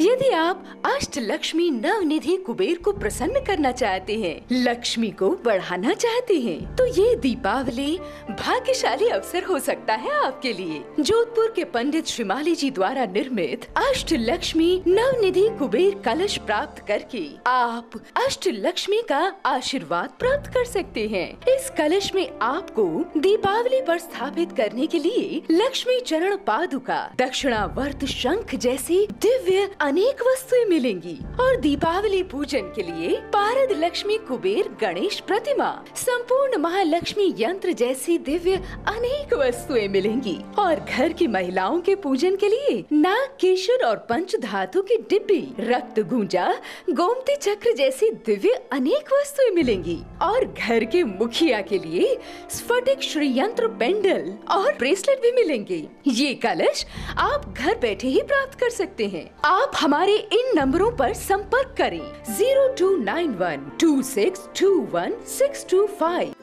यदि आप अष्ट लक्ष्मी नवनिधि कुबेर को प्रसन्न करना चाहते हैं, लक्ष्मी को बढ़ाना चाहते हैं, तो ये दीपावली भाग्यशाली अवसर हो सकता है आपके लिए जोधपुर के पंडित श्रीमाली जी द्वारा निर्मित अष्ट लक्ष्मी नवनिधि कुबेर कलश प्राप्त करके आप अष्ट लक्ष्मी का आशीर्वाद प्राप्त कर सकते हैं इस कलश में आपको दीपावली आरोप स्थापित करने के लिए लक्ष्मी चरण पादुका वर्त शंख जैसी दिव्य अनेक वस्तुएं मिलेंगी और दीपावली पूजन के लिए पारद लक्ष्मी कुबेर गणेश प्रतिमा संपूर्ण महालक्ष्मी यंत्र जैसी दिव्य अनेक वस्तुएं मिलेंगी और घर की महिलाओं के पूजन के लिए नाग केशर और पंच धातु की डिब्बी रक्त गूंजा गोमती चक्र जैसी दिव्य अनेक वस्तुएं मिलेंगी और घर के मुखिया के लिए स्फटिक श्रीयंत्र पेंडल और ब्रेसलेट भी मिलेंगे ये कलश आप घर बैठे ही प्राप्त कर सकते हैं आप आप हमारे इन नंबरों पर संपर्क करें zero two nine one two six two one six two five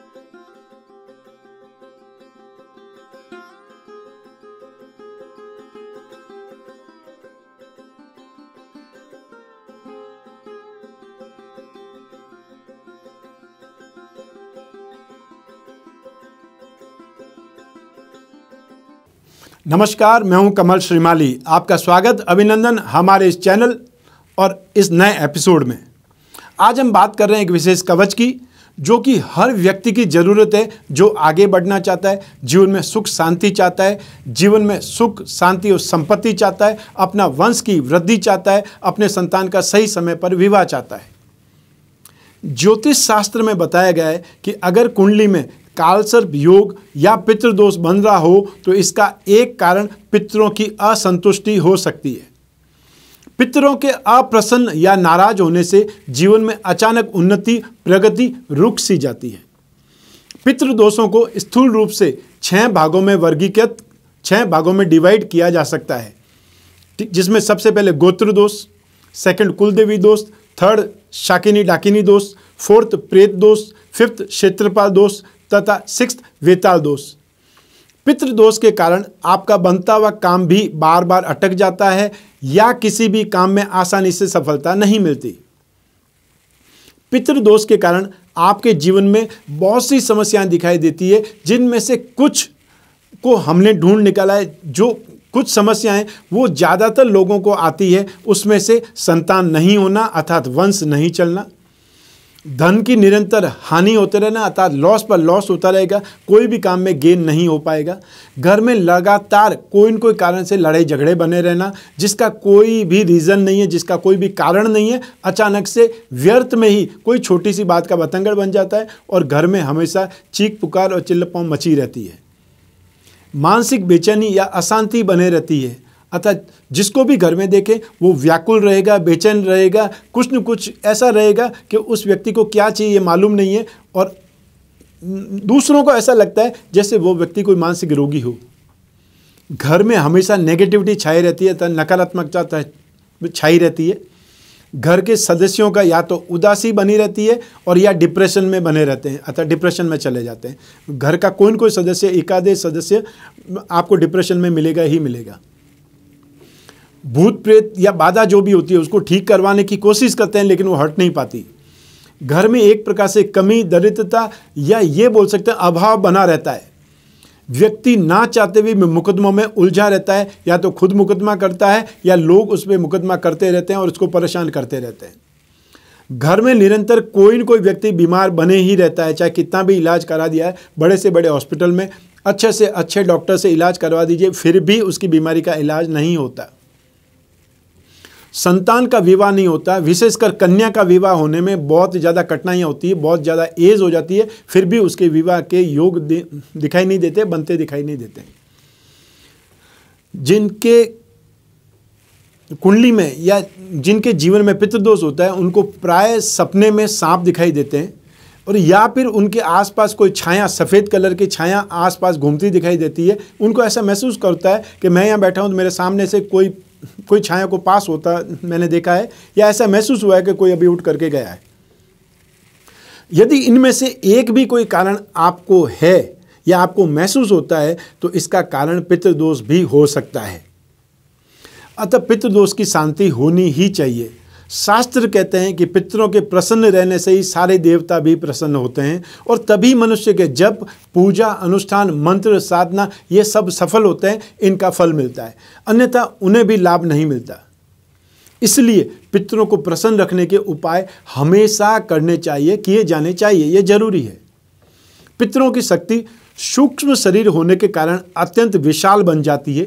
नमस्कार मैं हूं कमल श्रीमाली आपका स्वागत अभिनंदन हमारे इस चैनल और इस नए एपिसोड में आज हम बात कर रहे हैं एक विशेष कवच की जो कि हर व्यक्ति की ज़रूरत है जो आगे बढ़ना चाहता है जीवन में सुख शांति चाहता है जीवन में सुख शांति और संपत्ति चाहता है अपना वंश की वृद्धि चाहता है अपने संतान का सही समय पर विवाह चाहता है ज्योतिष शास्त्र में बताया गया है कि अगर कुंडली में कालसर्प योग या पितृदोष बन रहा हो तो इसका एक कारण पितरों की असंतुष्टि हो सकती है पितरों के अप्रसन्न या नाराज होने से जीवन में अचानक उन्नति प्रगति रुक सी जाती है पितृदोषों को स्थूल रूप से छह भागों में वर्गीकृत छह भागों में डिवाइड किया जा सकता है जिसमें सबसे पहले गोत्र दोष सेकंड कुलदेवी दोष थर्ड शाकिनी डाकिनी दोष फोर्थ प्रेत दोष फिफ्थ क्षेत्रपाल दोष तथा सिक्स वेताल दोष पितृदोष के कारण आपका बनता हुआ काम भी बार बार अटक जाता है या किसी भी काम में आसानी से सफलता नहीं मिलती पितृदोष के कारण आपके जीवन में बहुत सी समस्याएं दिखाई देती है जिनमें से कुछ को हमने ढूंढ निकाला है जो कुछ समस्याएं वो ज़्यादातर लोगों को आती है उसमें से संतान नहीं होना अर्थात वंश नहीं चलना धन की निरंतर हानि होते रहना अर्थात लॉस पर लॉस होता रहेगा कोई भी काम में गेन नहीं हो पाएगा घर में लगातार कोई न कोई कारण से लड़ाई झगड़े बने रहना जिसका कोई भी रीज़न नहीं है जिसका कोई भी कारण नहीं है अचानक से व्यर्थ में ही कोई छोटी सी बात का बतंगड़ बन जाता है और घर में हमेशा चीख पुकार और चिल्लपाँव मची रहती है मानसिक बेचैनी या अशांति बने रहती है अतः जिसको भी घर में देखें वो व्याकुल रहेगा बेचैन रहेगा कुछ न कुछ ऐसा रहेगा कि उस व्यक्ति को क्या चाहिए ये मालूम नहीं है और दूसरों को ऐसा लगता है जैसे वो व्यक्ति कोई मानसिक रोगी हो घर में हमेशा नेगेटिविटी छाई रहती है तो नकारात्मकता छाई रहती है घर के सदस्यों का या तो उदासी बनी रहती है और या डिप्रेशन में बने रहते हैं अतः डिप्रेशन में चले जाते हैं घर का कोई ना कोई सदस्य एकाधे सदस्य आपको डिप्रेशन में मिलेगा ही मिलेगा भूत प्रेत या बाधा जो भी होती है उसको ठीक करवाने की कोशिश करते हैं लेकिन वो हट नहीं पाती घर में एक प्रकार से कमी दरिद्रता या ये बोल सकते हैं अभाव बना रहता है व्यक्ति ना चाहते हुए मुकदमों में उलझा रहता है या तो खुद मुकदमा करता है या लोग उस पर मुकदमा करते रहते हैं और उसको परेशान करते रहते हैं घर में निरंतर कोई न कोई व्यक्ति बीमार बने ही रहता है चाहे कितना भी इलाज करा दिया है बड़े से बड़े हॉस्पिटल में अच्छे से अच्छे डॉक्टर से इलाज करवा दीजिए फिर भी उसकी बीमारी का इलाज नहीं होता संतान का विवाह नहीं होता विशेषकर कन्या का विवाह होने में बहुत ज़्यादा कठिनाइयाँ होती है बहुत ज़्यादा एज हो जाती है फिर भी उसके विवाह के योग दिखाई नहीं देते बनते दिखाई नहीं देते जिनके कुंडली में या जिनके जीवन में पितृदोष होता है उनको प्राय सपने में सांप दिखाई देते हैं और या फिर उनके आसपास कोई छाया सफ़ेद कलर की छाया आसपास घूमती दिखाई देती है उनको ऐसा महसूस करता है कि मैं यहाँ बैठा हूँ तो मेरे सामने से कोई कोई छाया को पास होता मैंने देखा है या ऐसा महसूस हुआ है कि कोई अभी उठ करके गया है यदि इनमें से एक भी कोई कारण आपको है या आपको महसूस होता है तो इसका कारण पितृदोष भी हो सकता है अतः पितृदोष की शांति होनी ही चाहिए शास्त्र कहते हैं कि पितरों के प्रसन्न रहने से ही सारे देवता भी प्रसन्न होते हैं और तभी मनुष्य के जप पूजा अनुष्ठान मंत्र साधना ये सब सफल होते हैं इनका फल मिलता है अन्यथा उन्हें भी लाभ नहीं मिलता इसलिए पितरों को प्रसन्न रखने के उपाय हमेशा करने चाहिए किए जाने चाहिए यह जरूरी है पितरों की शक्ति सूक्ष्म शरीर होने के कारण अत्यंत विशाल बन जाती है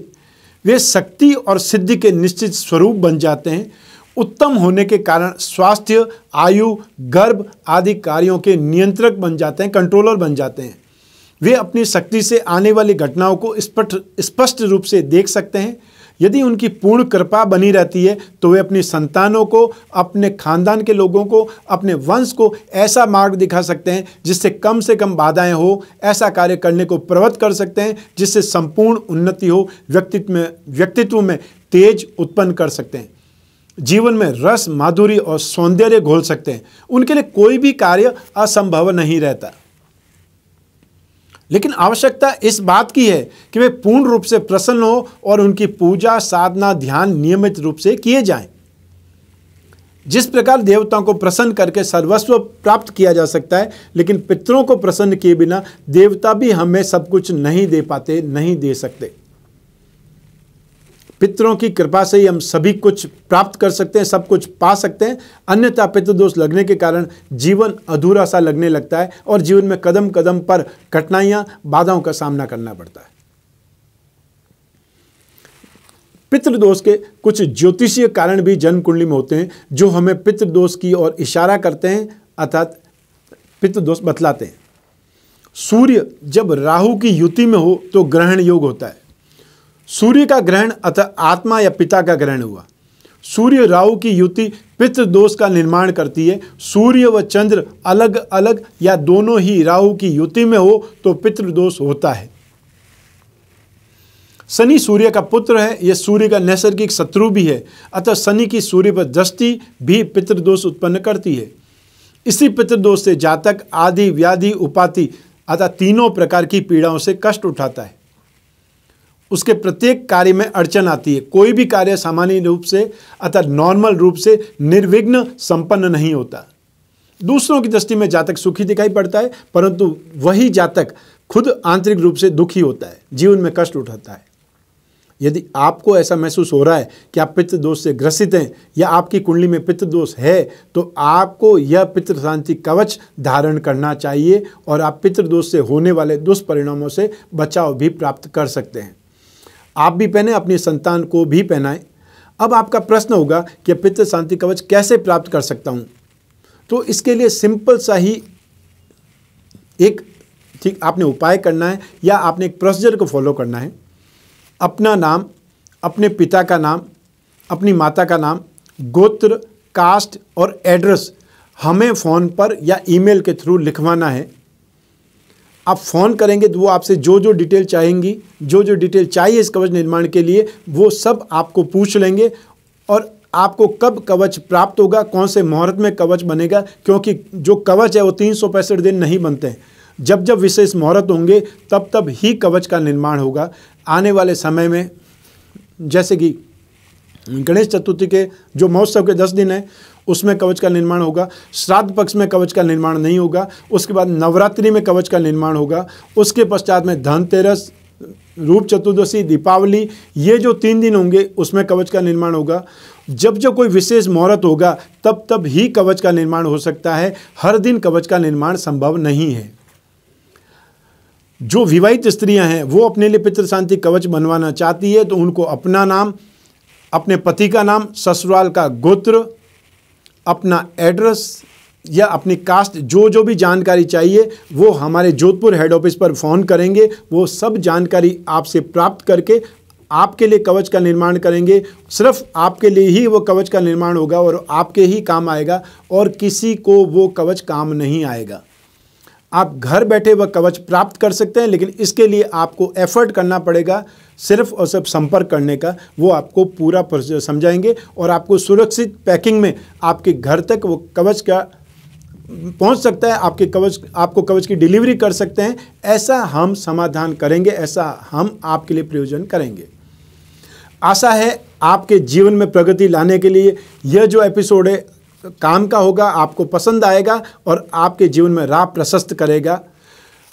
वे शक्ति और सिद्धि के निश्चित स्वरूप बन जाते हैं उत्तम होने के कारण स्वास्थ्य आयु गर्भ आदि कार्यों के नियंत्रक बन जाते हैं कंट्रोलर बन जाते हैं वे अपनी शक्ति से आने वाली घटनाओं को स्पष्ट स्पष्ट रूप से देख सकते हैं यदि उनकी पूर्ण कृपा बनी रहती है तो वे अपनी संतानों को अपने खानदान के लोगों को अपने वंश को ऐसा मार्ग दिखा सकते हैं जिससे कम से कम बाधाएं हो ऐसा कार्य करने को प्रवृत्त कर सकते हैं जिससे संपूर्ण उन्नति हो व्यक्तित्व में व्यक्तित्व में तेज उत्पन्न कर सकते हैं जीवन में रस माधुरी और सौंदर्य घोल सकते हैं उनके लिए कोई भी कार्य असंभव नहीं रहता लेकिन आवश्यकता इस बात की है कि वे पूर्ण रूप से प्रसन्न हो और उनकी पूजा साधना ध्यान नियमित रूप से किए जाएं। जिस प्रकार देवताओं को प्रसन्न करके सर्वस्व प्राप्त किया जा सकता है लेकिन पितरों को प्रसन्न किए बिना देवता भी हमें सब कुछ नहीं दे पाते नहीं दे सकते पितरों की कृपा से ही हम सभी कुछ प्राप्त कर सकते हैं सब कुछ पा सकते हैं अन्यथा पितृदोष लगने के कारण जीवन अधूरा सा लगने लगता है और जीवन में कदम कदम पर कठिनाइयां बाधाओं का सामना करना पड़ता है पितृदोष के कुछ ज्योतिषीय कारण भी जन्म कुंडली में होते हैं जो हमें पितृदोष की ओर इशारा करते हैं अर्थात पितृदोष बतलाते हैं सूर्य जब राहु की युति में हो तो ग्रहण योग होता है सूर्य का ग्रहण अतः आत्मा या पिता का ग्रहण हुआ सूर्य राहु की युति पित्र दोष का निर्माण करती है सूर्य व चंद्र अलग अलग या दोनों ही राहु की युति में हो तो पित्र दोष होता है शनि सूर्य का पुत्र है यह सूर्य का नैसर्गिक शत्रु भी है अतः शनि की सूर्य पर दृष्टि भी पितृदोष उत्पन्न करती है इसी पितृदोष से जातक आदि व्याधि उपाधि अतः तीनों प्रकार की पीड़ाओं से कष्ट उठाता है उसके प्रत्येक कार्य में अड़चन आती है कोई भी कार्य सामान्य रूप से अर्थात नॉर्मल रूप से निर्विघ्न संपन्न नहीं होता दूसरों की दृष्टि में जातक सुखी दिखाई पड़ता है परंतु वही जातक खुद आंतरिक रूप से दुखी होता है जीवन में कष्ट उठाता है यदि आपको ऐसा महसूस हो रहा है कि आप पित्त दोष से ग्रसित हैं या आपकी कुंडली में पित्त दोष है तो आपको यह पित्र शांति कवच धारण करना चाहिए और आप पित्र दोष से होने वाले दुष्परिणामों से बचाव भी प्राप्त कर सकते हैं आप भी पहने अपनी संतान को भी पहनाएं अब आपका प्रश्न होगा कि पित्र शांति कवच कैसे प्राप्त कर सकता हूँ तो इसके लिए सिंपल सा ही एक ठीक आपने उपाय करना है या आपने एक प्रोसीजर को फॉलो करना है अपना नाम अपने पिता का नाम अपनी माता का नाम गोत्र कास्ट और एड्रेस हमें फ़ोन पर या ईमेल के थ्रू लिखवाना है आप फ़ोन करेंगे तो वो आपसे जो जो डिटेल चाहेंगी जो जो डिटेल चाहिए इस कवच निर्माण के लिए वो सब आपको पूछ लेंगे और आपको कब कवच प्राप्त होगा कौन से मुहूर्त में कवच बनेगा क्योंकि जो कवच है वो तीन सौ पैंसठ दिन नहीं बनते हैं जब जब विशेष मुहूर्त होंगे तब तब ही कवच का निर्माण होगा आने वाले समय में जैसे कि गणेश चतुर्थी के जो महोत्सव के दस दिन हैं उसमें कवच का निर्माण होगा श्राद्ध पक्ष में कवच का निर्माण नहीं होगा उसके बाद नवरात्रि में कवच का निर्माण होगा उसके पश्चात में धनतेरस रूप चतुर्दशी दीपावली ये जो तीन दिन होंगे उसमें कवच का निर्माण होगा जब जब कोई विशेष मुहूर्त होगा तब तब ही कवच का निर्माण हो सकता है हर दिन कवच का निर्माण संभव नहीं है जो विवाहित स्त्रियां हैं वो अपने लिए पितृ शांति कवच बनवाना चाहती है तो उनको अपना नाम अपने पति का नाम ससुराल का गोत्र अपना एड्रेस या अपनी कास्ट जो जो भी जानकारी चाहिए वो हमारे जोधपुर हेड ऑफिस पर फ़ोन करेंगे वो सब जानकारी आपसे प्राप्त करके आपके लिए कवच का निर्माण करेंगे सिर्फ आपके लिए ही वो कवच का निर्माण होगा और आपके ही काम आएगा और किसी को वो कवच काम नहीं आएगा आप घर बैठे वह कवच प्राप्त कर सकते हैं लेकिन इसके लिए आपको एफर्ट करना पड़ेगा सिर्फ और सिर्फ संपर्क करने का वो आपको पूरा समझाएंगे और आपको सुरक्षित पैकिंग में आपके घर तक वो कवच का पहुंच सकता है आपके कवच आपको कवच की डिलीवरी कर सकते हैं ऐसा हम समाधान करेंगे ऐसा हम आपके लिए प्रयोजन करेंगे आशा है आपके जीवन में प्रगति लाने के लिए यह जो एपिसोड है काम का होगा आपको पसंद आएगा और आपके जीवन में राह प्रशस्त करेगा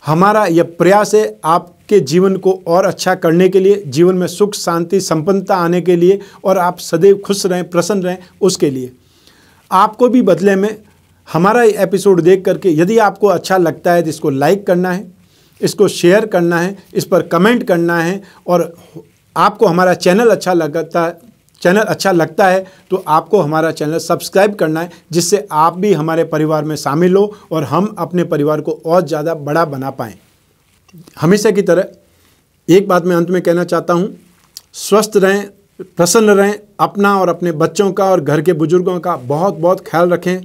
हमारा यह प्रयास है आपके जीवन को और अच्छा करने के लिए जीवन में सुख शांति संपन्नता आने के लिए और आप सदैव खुश रहें प्रसन्न रहें उसके लिए आपको भी बदले में हमारा एपिसोड देख करके यदि आपको अच्छा लगता है तो इसको लाइक करना है इसको शेयर करना है इस पर कमेंट करना है और आपको हमारा चैनल अच्छा लगता है चैनल अच्छा लगता है तो आपको हमारा चैनल सब्सक्राइब करना है जिससे आप भी हमारे परिवार में शामिल हो और हम अपने परिवार को और ज़्यादा बड़ा बना पाएँ हमेशा की तरह एक बात मैं अंत में कहना चाहता हूँ स्वस्थ रहें प्रसन्न रहें अपना और अपने बच्चों का और घर के बुजुर्गों का बहुत बहुत ख्याल रखें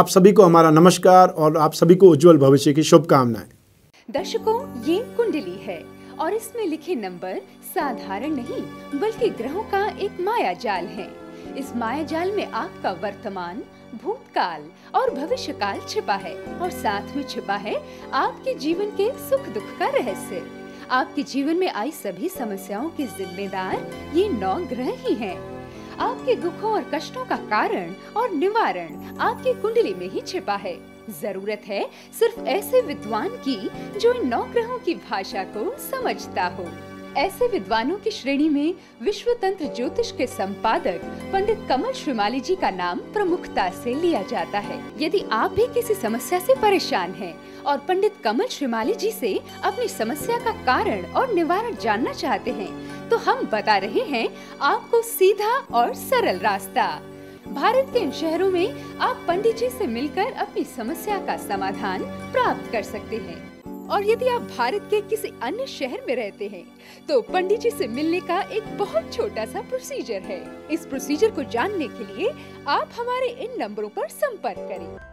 आप सभी को हमारा नमस्कार और आप सभी को उज्जवल भविष्य की शुभकामनाएं दर्शकों ये कुंडली है और इसमें लिखे नंबर साधारण नहीं बल्कि ग्रहों का एक माया जाल है इस माया जाल में आपका वर्तमान भूतकाल और भविष्य काल छिपा है और साथ में छिपा है आपके जीवन के सुख दुख का रहस्य आपके जीवन में आई सभी समस्याओं के जिम्मेदार ये नौ ग्रह ही हैं। आपके दुखों और कष्टों का कारण और निवारण आपकी कुंडली में ही छिपा है जरूरत है सिर्फ ऐसे विद्वान की जो इन नौ ग्रहों की भाषा को समझता हो ऐसे विद्वानों की श्रेणी में विश्व तंत्र ज्योतिष के संपादक पंडित कमल श्रीमाली जी का नाम प्रमुखता से लिया जाता है यदि आप भी किसी समस्या से परेशान हैं और पंडित कमल श्रीमाली जी से अपनी समस्या का कारण और निवारण जानना चाहते हैं तो हम बता रहे हैं आपको सीधा और सरल रास्ता भारत के इन शहरों में आप पंडित जी ऐसी मिलकर अपनी समस्या का समाधान प्राप्त कर सकते हैं और यदि आप भारत के किसी अन्य शहर में रहते हैं तो पंडित जी से मिलने का एक बहुत छोटा सा प्रोसीजर है इस प्रोसीजर को जानने के लिए आप हमारे इन नंबरों पर संपर्क करें